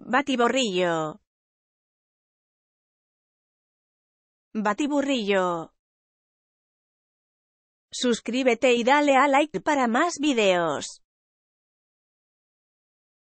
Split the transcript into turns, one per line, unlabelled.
Batiborrillo. Batiburrillo. Suscríbete y dale a like para más videos.